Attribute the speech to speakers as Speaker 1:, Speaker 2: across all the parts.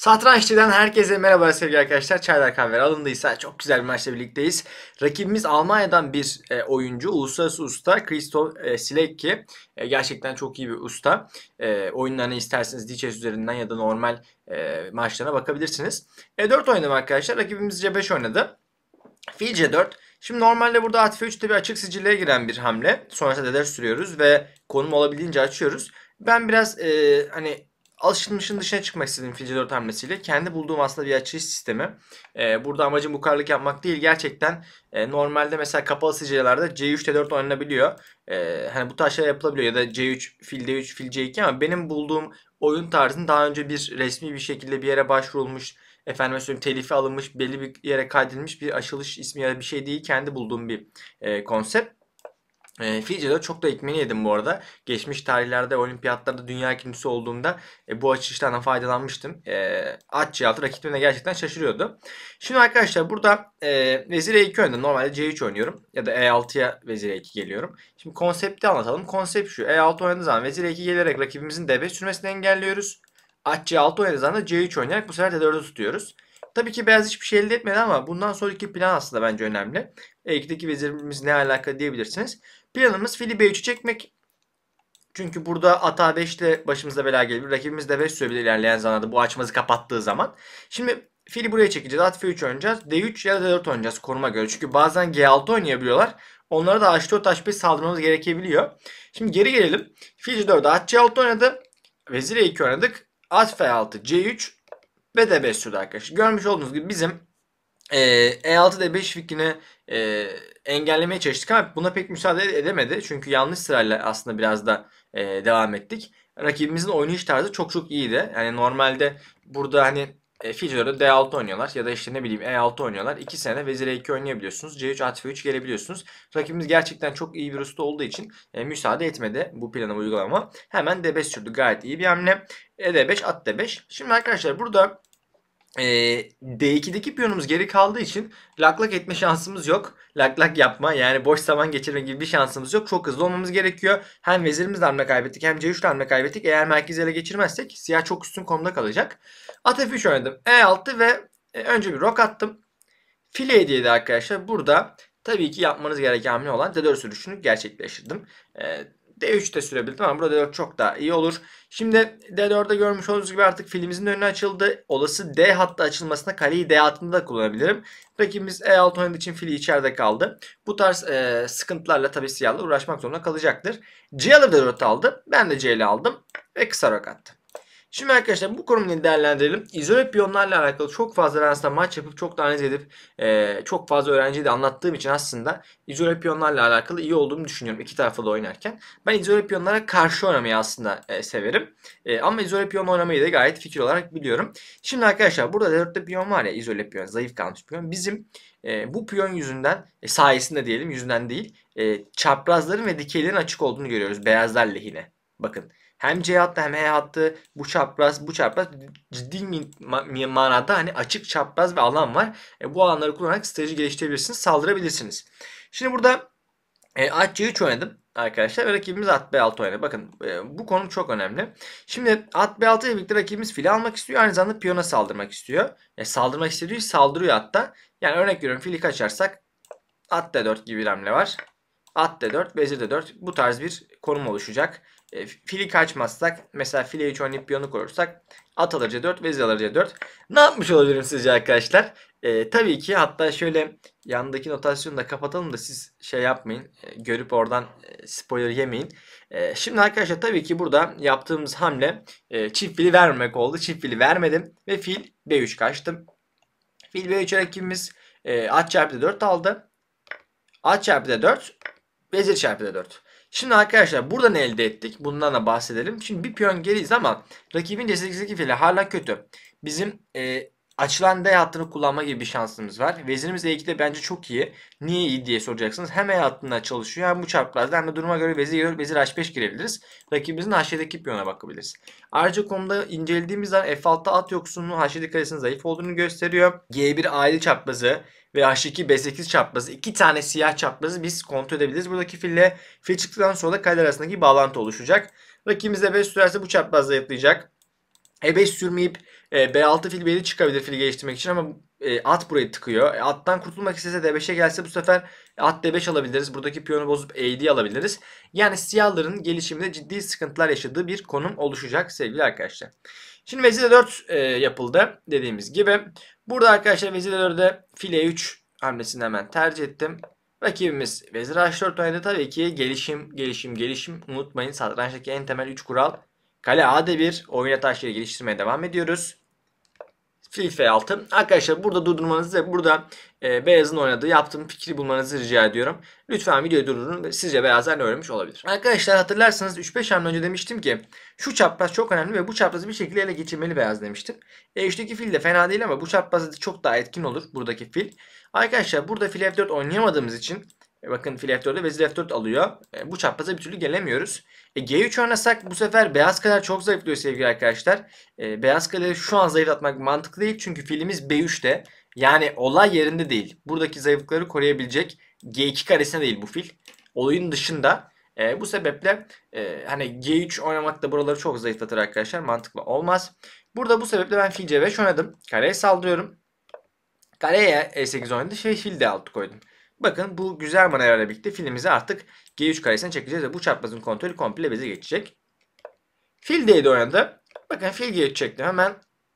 Speaker 1: Satranççı'dan herkese merhaba sevgili arkadaşlar. Çaylar Kahveri alındıysa çok güzel bir maçla birlikteyiz. Rakibimiz Almanya'dan bir e, oyuncu. Uluslararası usta Christoph e, Silekki. E, gerçekten çok iyi bir usta. E, oyunlarını isterseniz DCS üzerinden ya da normal e, maçlarına bakabilirsiniz. E4 oynadım arkadaşlar. Rakibimiz C5 oynadı. Fil C4. Şimdi normalde burada at F3'te bir açık sicillere giren bir hamle. Sonrasında deder sürüyoruz ve konum olabildiğince açıyoruz. Ben biraz e, hani alışılmışın dışına çıkmak istedim fil c hamlesiyle. Kendi bulduğum aslında bir açılış sistemi. Ee, burada amacım bukarlık yapmak değil. Gerçekten e, normalde mesela kapalı sicilelerde C3 T4 oynanabiliyor. Ee, hani bu tarz şeyler yapılabiliyor ya da C3 fil D3 fil C2 ama benim bulduğum oyun tarzının daha önce bir resmi bir şekilde bir yere başvurulmuş efendim söyleyeyim telifi alınmış belli bir yere kaydedilmiş bir açılış ismi ya da bir şey değil kendi bulduğum bir e, konsept. E, ee, Fiji'de çok da ekmeğini yedim bu arada. Geçmiş tarihlerde olimpiyatlarda dünya ikincisi olduğumda e, bu açılışlardan faydalanmıştım. E, aç altı rakibimle gerçekten şaşırıyordu. Şimdi arkadaşlar burada e, vezir e2 oynadım. Normalde c3 oynuyorum. Ya da e6'ya vezir e2 geliyorum. Şimdi konsepti anlatalım. Konsept şu. e6 oynadığı zaman vezir e2 gelerek rakibimizin d5 sürmesini engelliyoruz. Aç c6 oynadığı zaman da c3 oynayarak bu sefer d4'ü tutuyoruz. Tabii ki beyaz hiçbir şey elde etmedi ama bundan sonraki plan aslında bence önemli. E2'deki vezirimiz ne alaka diyebilirsiniz. Planımız fili B3'ü çekmek. Çünkü burada ata 5 ile başımıza bela gelebilir. Rakibimiz de 5 sürebilir ilerleyen zamanlarda bu açmazı kapattığı zaman. Şimdi fili buraya çekeceğiz. At F3 oynayacağız. D3 ya da D4 oynayacağız koruma göre. Çünkü bazen G6 oynayabiliyorlar. Onlara da H4 H5 saldırmamız gerekebiliyor. Şimdi geri gelelim. Fil C4'e at C6 oynadı. Vezir E2 oynadık. At F6 C3 ve D5 sürdü arkadaşlar. Görmüş olduğunuz gibi bizim e, E6 D5 fikrini e, engellemeye çalıştık ama buna pek müsaade edemedi. Çünkü yanlış sırayla aslında biraz da e, devam ettik. Rakibimizin oynayış tarzı çok çok iyiydi. Yani normalde burada hani e, Fiji'de D6 oynuyorlar ya da işte ne bileyim E6 oynuyorlar. 2 sene Vezir E2 oynayabiliyorsunuz. C3 at 3 gelebiliyorsunuz. Rakibimiz gerçekten çok iyi bir usta olduğu için e, müsaade etmedi bu planı uygulama. Hemen D5 sürdü. Gayet iyi bir hamle. E D5 at D5. Şimdi arkadaşlar burada e, ee, D2'deki piyonumuz geri kaldığı için laklak lak etme şansımız yok. Laklak lak yapma yani boş zaman geçirme gibi bir şansımız yok. Çok hızlı olmamız gerekiyor. Hem vezirimizle hamle kaybettik hem C3'le hamle kaybettik. Eğer merkezi ele geçirmezsek siyah çok üstün konumda kalacak. At F3 oynadım. E6 ve e, önce bir rok attım. File hediyeydi arkadaşlar. Burada tabii ki yapmanız gereken hamle olan D4 sürüşünü gerçekleştirdim. E, D3 de sürebildim ama burada D4 çok daha iyi olur. Şimdi D4'de görmüş olduğunuz gibi artık filimizin önüne açıldı. Olası D hatta açılmasına kaleyi D hattında da kullanabilirim. Rakibimiz E6 oynadığı için fili içeride kaldı. Bu tarz e, sıkıntılarla tabii siyahla uğraşmak zorunda kalacaktır. C alır D4 aldı. Ben de C'li aldım ve kısa rok attım. Şimdi arkadaşlar bu konumunu değerlendirelim. İzole piyonlarla alakalı çok fazla ben aslında maç yapıp çok da analiz edip e, çok fazla öğrenciye de anlattığım için aslında izole piyonlarla alakalı iyi olduğumu düşünüyorum iki tarafı da oynarken. Ben izole piyonlara karşı oynamayı aslında e, severim. E, ama izole piyon oynamayı da gayet fikir olarak biliyorum. Şimdi arkadaşlar burada dörtte piyon var ya izole piyon zayıf kalmış piyon. Bizim e, bu piyon yüzünden e, sayesinde diyelim yüzünden değil e, çaprazların ve dikeylerin açık olduğunu görüyoruz beyazlar lehine. Bakın hem C hattı hem H e hattı bu çapraz bu çapraz ciddi manada hani açık çapraz ve alan var. E, bu alanları kullanarak strateji geliştirebilirsiniz, saldırabilirsiniz. Şimdi burada e, at C3 oynadım arkadaşlar ve rakibimiz at B6 oynadı. Bakın e, bu konum çok önemli. Şimdi at B6 ile birlikte rakibimiz fili almak istiyor. Aynı zamanda piyona saldırmak istiyor. E, saldırmak istediği saldırıyor hatta. Yani örnek veriyorum fili kaçarsak at D4 gibi bir hamle var. At D4, vezir D4 bu tarz bir konum oluşacak. E, fili kaçmazsak mesela fili 3 oynayıp piyonu korursak at alır c4 vezir alır c4. Ne yapmış olabilirim sizce arkadaşlar? E, tabii ki hatta şöyle yandaki notasyonu da kapatalım da siz şey yapmayın. E, görüp oradan e, spoiler yemeyin. E, şimdi arkadaşlar tabii ki burada yaptığımız hamle e, çift fili vermemek oldu. Çift fili vermedim ve fil b3 kaçtım. Fil b3 rakibimiz e, at çarpı 4 aldı. At çarpı 4 vezir çarpı 4 Şimdi arkadaşlar burada ne elde ettik? Bundan da bahsedelim. Şimdi bir piyon geriyiz ama rakibin C8'deki fili hala kötü. Bizim e, açılan D hattını kullanma gibi bir şansımız var. Vezirimiz E2 bence çok iyi. Niye iyi diye soracaksınız. Hem E hattında çalışıyor hem bu çarprazda hem de duruma göre vezir giriyor. Vezir H5 girebiliriz. Rakibimizin H7'deki piyona bakabiliriz. Ayrıca konuda incelediğimiz zaman F6'da at yoksunluğu H7 karesinin zayıf olduğunu gösteriyor. G1 A7 ve H2 B8 çaprazı iki tane siyah çaprazı biz kontrol edebiliriz. Buradaki fille fil çıktıktan sonra da kaleler arasındaki bağlantı oluşacak. Rakibimiz de 5 sürerse bu çapraz zayıflayacak. E5 sürmeyip e, B6 fil B7 çıkabilir fili geliştirmek için ama e, at buraya tıkıyor. E, attan kurtulmak istese D5'e gelse bu sefer at D5 alabiliriz. Buradaki piyonu bozup e alabiliriz. Yani siyahların gelişiminde ciddi sıkıntılar yaşadığı bir konum oluşacak sevgili arkadaşlar. Şimdi vezir 4 yapıldı dediğimiz gibi. Burada arkadaşlar vezir 4'e fil E3 hamlesini hemen tercih ettim. Rakibimiz vezir H4 oynadı. Tabii ki gelişim, gelişim, gelişim. Unutmayın satrançtaki en temel 3 kural. Kale A'da bir oyuna taşları geliştirmeye devam ediyoruz. Fil F6. Arkadaşlar burada durdurmanızı ve burada e, beyazın oynadığı yaptığım fikri bulmanızı rica ediyorum. Lütfen videoyu durdurun ve sizce beyazlar ne öğrenmiş olabilir. Arkadaşlar hatırlarsanız 3-5 hamle önce demiştim ki şu çapraz çok önemli ve bu çaprazı bir şekilde ele geçirmeli beyaz demiştim. E3'teki fil de fena değil ama bu çaprazda çok daha etkin olur buradaki fil. Arkadaşlar burada fil F4 oynayamadığımız için e, bakın fil f4'e vezir f4 alıyor. E, bu çarpıza bir türlü gelemiyoruz. E, g3 oynasak bu sefer beyaz kadar çok zayıflıyor sevgili arkadaşlar. E, beyaz kaleyi şu an zayıflatmak mantıklı değil. Çünkü filimiz b3'te. Yani olay yerinde değil. Buradaki zayıflıkları koruyabilecek g2 karesine değil bu fil. Olayın dışında. E, bu sebeple e, hani g3 oynamak da buraları çok zayıflatır arkadaşlar. Mantıklı olmaz. Burada bu sebeple ben fil c5 oynadım. Kareye saldırıyorum. Kareye e8 oynadı. Şey, fil d6 koydum. Bakın bu güzel manevralarla birlikte filimizi artık G3 karesine çekeceğiz ve bu çaprazın kontrolü komple bize geçecek. Fil D7 oynadı. Bakın fil G3 çekti. Hemen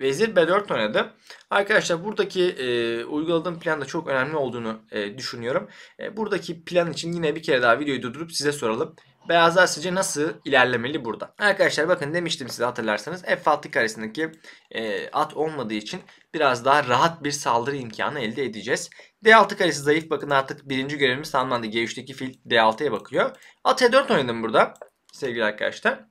Speaker 1: vezir B4 oynadı. Arkadaşlar buradaki e, uyguladığım plan da çok önemli olduğunu e, düşünüyorum. E, buradaki plan için yine bir kere daha videoyu durdurup size soralım beyazlar sizce nasıl ilerlemeli burada? Arkadaşlar bakın demiştim size hatırlarsanız F6 karesindeki e, at olmadığı için biraz daha rahat bir saldırı imkanı elde edeceğiz. D6 karesi zayıf bakın artık birinci görevimiz tamamlandı. G3'teki fil D6'ya bakıyor. At E4 oynadım burada sevgili arkadaşlar.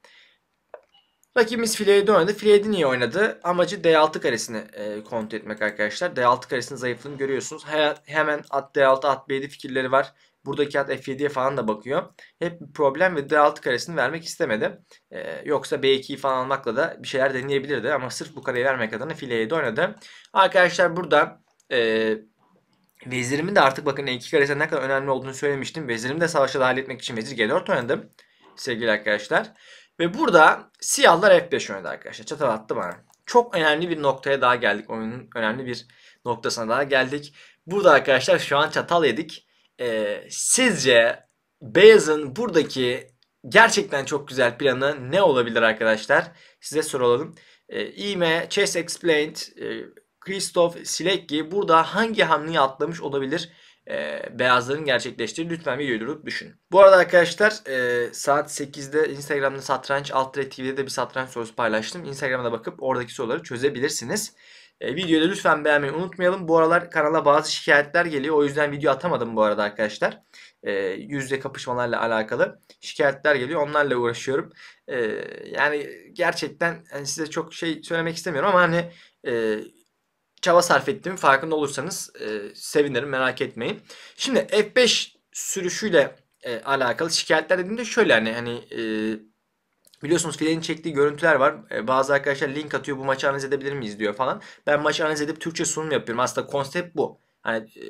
Speaker 1: Rakibimiz file 7 oynadı. File 7 niye oynadı? Amacı D6 karesini e, kontrol etmek arkadaşlar. D6 karesinin zayıflığını görüyorsunuz. He, hemen at D6 at B7 fikirleri var. Buradaki at F7'ye falan da bakıyor. Hep bir problem ve D6 karesini vermek istemedi. Ee, yoksa B2'yi falan almakla da bir şeyler deneyebilirdi. Ama sırf bu kareyi vermek adına file 7 oynadı. Arkadaşlar burada e, vezirimin de artık bakın E2 karesi ne kadar önemli olduğunu söylemiştim. Vezirimi de savaşa dahil etmek için vezir G4 oynadım. Sevgili arkadaşlar. Ve burada siyahlar F5 oynadı arkadaşlar. Çatal attı bana. Çok önemli bir noktaya daha geldik. Oyunun önemli bir noktasına daha geldik. Burada arkadaşlar şu an çatal yedik e, sizce Beyaz'ın buradaki gerçekten çok güzel planı ne olabilir arkadaşlar? Size soralım. E, ee, IME, Chess Explained, e, Christoph Silecki burada hangi hamleyi atlamış olabilir? E, beyazların gerçekleştirdiği lütfen videoyu durup düşün. Bu arada arkadaşlar e, saat 8'de Instagram'da satranç, alt TV'de de bir satranç sorusu paylaştım. Instagram'a da bakıp oradaki soruları çözebilirsiniz. E, videoyu da lütfen beğenmeyi unutmayalım. Bu aralar kanala bazı şikayetler geliyor. O yüzden video atamadım bu arada arkadaşlar. E, ee, yüzde kapışmalarla alakalı şikayetler geliyor. Onlarla uğraşıyorum. E, yani gerçekten hani size çok şey söylemek istemiyorum ama hani e, çaba sarf ettiğimi farkında olursanız e, sevinirim merak etmeyin. Şimdi F5 sürüşüyle e, alakalı şikayetler dediğimde şöyle hani hani e, Biliyorsunuz File'nin çektiği görüntüler var. E, bazı arkadaşlar link atıyor bu maçı analiz edebilir miyiz diyor falan. Ben maçı analiz edip Türkçe sunum yapıyorum. Aslında konsept bu. Hani e,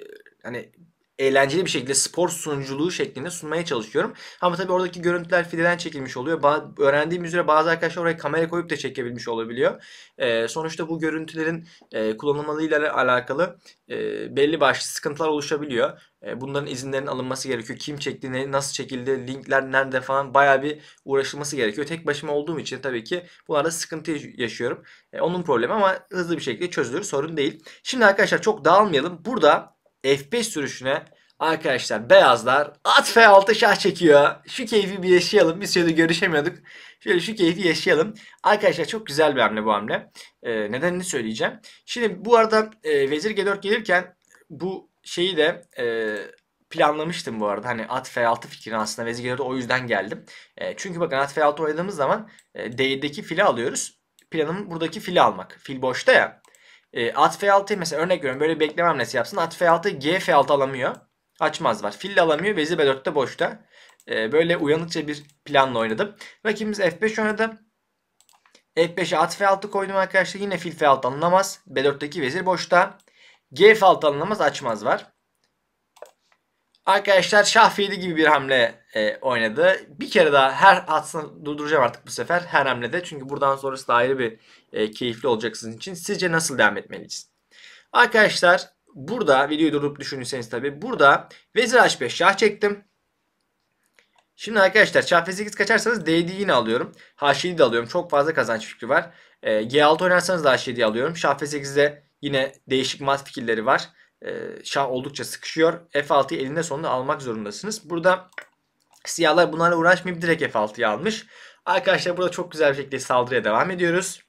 Speaker 1: hani eğlenceli bir şekilde spor sunuculuğu şeklinde sunmaya çalışıyorum. Ama tabii oradaki görüntüler fileden çekilmiş oluyor. Ba- öğrendiğim üzere bazı arkadaşlar oraya kamera koyup da çekebilmiş olabiliyor. E, sonuçta bu görüntülerin e, kullanılmalıyla alakalı e, belli başlı sıkıntılar oluşabiliyor. E, bunların izinlerinin alınması gerekiyor. Kim çekti, ne, nasıl çekildi, linkler nerede falan baya bir uğraşılması gerekiyor. Tek başıma olduğum için tabii ki bunlarda sıkıntı yaşıyorum. E, onun problemi ama hızlı bir şekilde çözülür. Sorun değil. Şimdi arkadaşlar çok dağılmayalım. Burada F5 sürüşüne arkadaşlar beyazlar at F6 şah çekiyor. Şu keyfi bir yaşayalım. Bir süredir görüşemiyorduk. Şöyle şu keyfi yaşayalım. Arkadaşlar çok güzel bir hamle bu hamle. Ee, nedenini söyleyeceğim. Şimdi bu arada e, vezir G4 gelirken bu şeyi de e, planlamıştım bu arada. Hani at F6 fikrini aslında vezir G4'e o yüzden geldim. E, çünkü bakın at F6 oynadığımız zaman e, D'deki fili alıyoruz. Planım buradaki fili almak. Fil boşta ya. E, at F6 mesela örnek veriyorum böyle bekleme hamlesi yapsın. At F6 G F6 alamıyor. Açmaz var. Fil alamıyor. Vezir B4'te boşta. E, böyle uyanıkça bir planla oynadım. Rakibimiz F5 oynadı. F5'e at F6 koydum arkadaşlar. Yine fil F6 alınamaz. B4'teki vezir boşta. G F6 alınamaz. Açmaz var. Arkadaşlar şah 7 gibi bir hamle e, oynadı. Bir kere daha her atsını durduracağım artık bu sefer her hamlede. Çünkü buradan sonrası da ayrı bir e, keyifli olacak sizin için. Sizce nasıl devam etmeliyiz? Arkadaşlar burada videoyu durup düşünürseniz tabi burada vezir h5 şah çektim. Şimdi arkadaşlar şah f8 kaçarsanız d7 yine alıyorum. h7 de alıyorum. Çok fazla kazanç fikri var. E, g6 oynarsanız da h7 alıyorum. Şah f8'de yine değişik mat fikirleri var. E, şah oldukça sıkışıyor. f6'yı elinde sonunda almak zorundasınız. Burada siyahlar bunlarla uğraşmayıp direkt f6'yı almış. Arkadaşlar burada çok güzel bir şekilde saldırıya devam ediyoruz.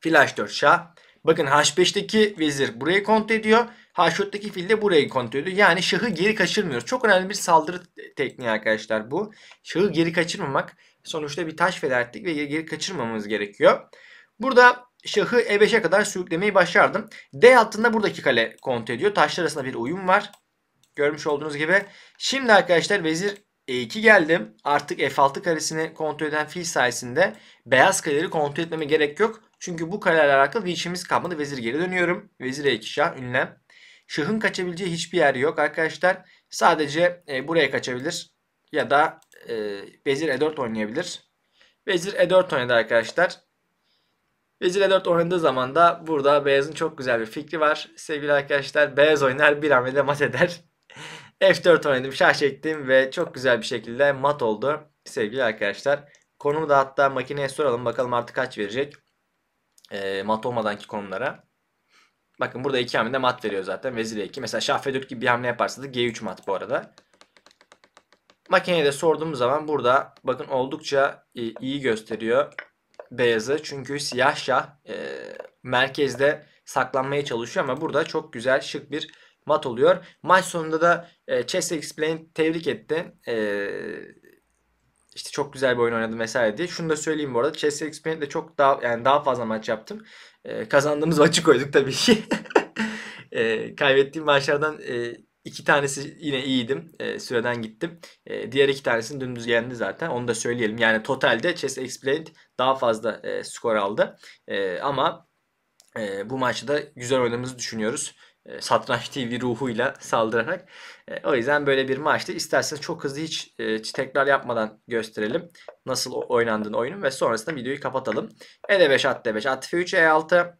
Speaker 1: Flash 4 şah. Bakın H5'teki vezir burayı kontrol ediyor. H4'teki fil de burayı kontrol ediyor. Yani şahı geri kaçırmıyoruz. Çok önemli bir saldırı tekniği arkadaşlar bu. Şahı geri kaçırmamak. Sonuçta bir taş feda ettik ve geri kaçırmamamız gerekiyor. Burada şahı E5'e kadar sürüklemeyi başardım. D altında buradaki kale kontrol ediyor. Taşlar arasında bir uyum var. Görmüş olduğunuz gibi. Şimdi arkadaşlar vezir e2 geldim. Artık F6 karesini kontrol eden fil sayesinde beyaz kareleri kontrol etmeme gerek yok. Çünkü bu karelerle alakalı bir işimiz kalmadı. Vezir geri dönüyorum. Vezir E2 şah ünlem. Şahın kaçabileceği hiçbir yer yok arkadaşlar. Sadece e, buraya kaçabilir. Ya da e, Vezir E4 oynayabilir. Vezir E4 oynadı arkadaşlar. Vezir E4 oynadığı zaman da burada Beyaz'ın çok güzel bir fikri var. Sevgili arkadaşlar Beyaz oynar bir hamlede mat eder. F4 oynadım, şah çektim ve çok güzel bir şekilde mat oldu sevgili arkadaşlar. Konumu da hatta makineye soralım bakalım artık kaç verecek e, mat olmadanki konumlara. Bakın burada iki hamlede mat veriyor zaten vezir 2. Mesela şah F4 gibi bir hamle yaparsa da G3 mat bu arada. Makineye de sorduğum zaman burada bakın oldukça e, iyi gösteriyor beyazı. Çünkü siyah şah e, merkezde saklanmaya çalışıyor ama burada çok güzel şık bir mat oluyor. Maç sonunda da e, Chess Explained tebrik etti. E, işte çok güzel bir oyun oynadım vesaire diye. Şunu da söyleyeyim bu arada. Chess Explained'de çok daha yani daha fazla maç yaptım. E, kazandığımız maçı koyduk tabii ki. e, kaybettiğim maçlardan e, iki tanesi yine iyiydim. E, süreden gittim. E, diğer iki tanesini dümdüz yendi zaten. Onu da söyleyelim. Yani totalde Chess Explained daha fazla e, skor aldı. E, ama e, bu maçta da güzel oynadığımızı düşünüyoruz. E, satranç TV ruhuyla saldırarak. E, o yüzden böyle bir maçtı. İsterseniz çok hızlı hiç, hiç e, tekrar yapmadan gösterelim. Nasıl oynandığını oyunun ve sonrasında videoyu kapatalım. E5 at D5 at F3 E6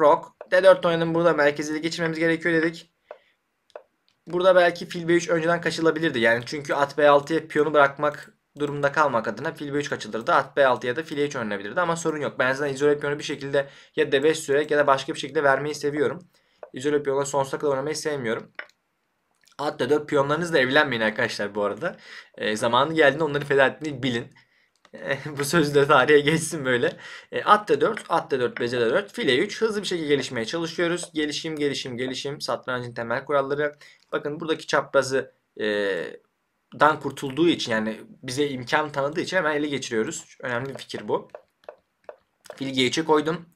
Speaker 1: Rock. D4 oynadım burada merkezili geçirmemiz gerekiyor dedik. Burada belki fil B3 önceden kaçılabilirdi. Yani çünkü at B6'ya piyonu bırakmak durumunda kalmak adına fil B3 kaçılırdı. At B6 ya da fil E3 oynanabilirdi ama sorun yok. Ben zaten izole piyonu bir şekilde ya D5 süre ya da başka bir şekilde vermeyi seviyorum. İzole piyonları sonsuza kadar oynamayı sevmiyorum. At da 4 piyonlarınızla evlenmeyin arkadaşlar bu arada. E, zamanı geldiğinde onları feda etmeyi bilin. Ee, bu söz de tarihe geçsin böyle. E, at da 4, at da 4, bece 4, file 3. Hızlı bir şekilde gelişmeye çalışıyoruz. Gelişim, gelişim, gelişim. Satrancın temel kuralları. Bakın buradaki çaprazı e, dan kurtulduğu için yani bize imkan tanıdığı için hemen ele geçiriyoruz. Önemli bir fikir bu. Fil G3'e koydum.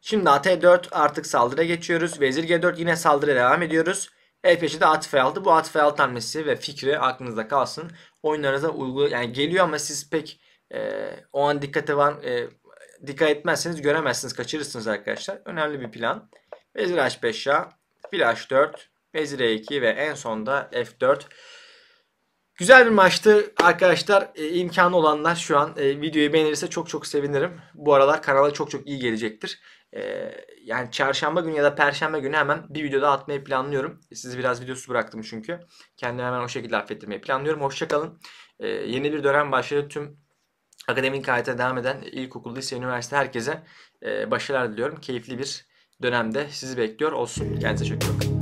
Speaker 1: Şimdi at4 artık saldırıya geçiyoruz. Vezir g4 yine saldırıya devam ediyoruz. El peşi de at f6. Bu at f6 hamlesi ve fikri aklınızda kalsın. Oyunlarınıza uygu yani geliyor ama siz pek e, o an dikkate var e, dikkat etmezseniz göremezsiniz, kaçırırsınız arkadaşlar. Önemli bir plan. Vezir h5 şah, fil h4, vezir e2 ve en sonda f4. Güzel bir maçtı arkadaşlar. E, imkanı olanlar şu an e, videoyu beğenirse çok çok sevinirim. Bu aralar kanala çok çok iyi gelecektir. E, yani çarşamba günü ya da perşembe günü hemen bir videoda atmayı planlıyorum. Sizi biraz videosu bıraktım çünkü. Kendimi hemen o şekilde affettirmeyi planlıyorum. Hoşçakalın. E, ee, yeni bir dönem başladı. Tüm akademik hayata devam eden ilkokul, lise, üniversite herkese e, başarılar diliyorum. Keyifli bir dönemde sizi bekliyor olsun. Kendinize çok iyi bakın.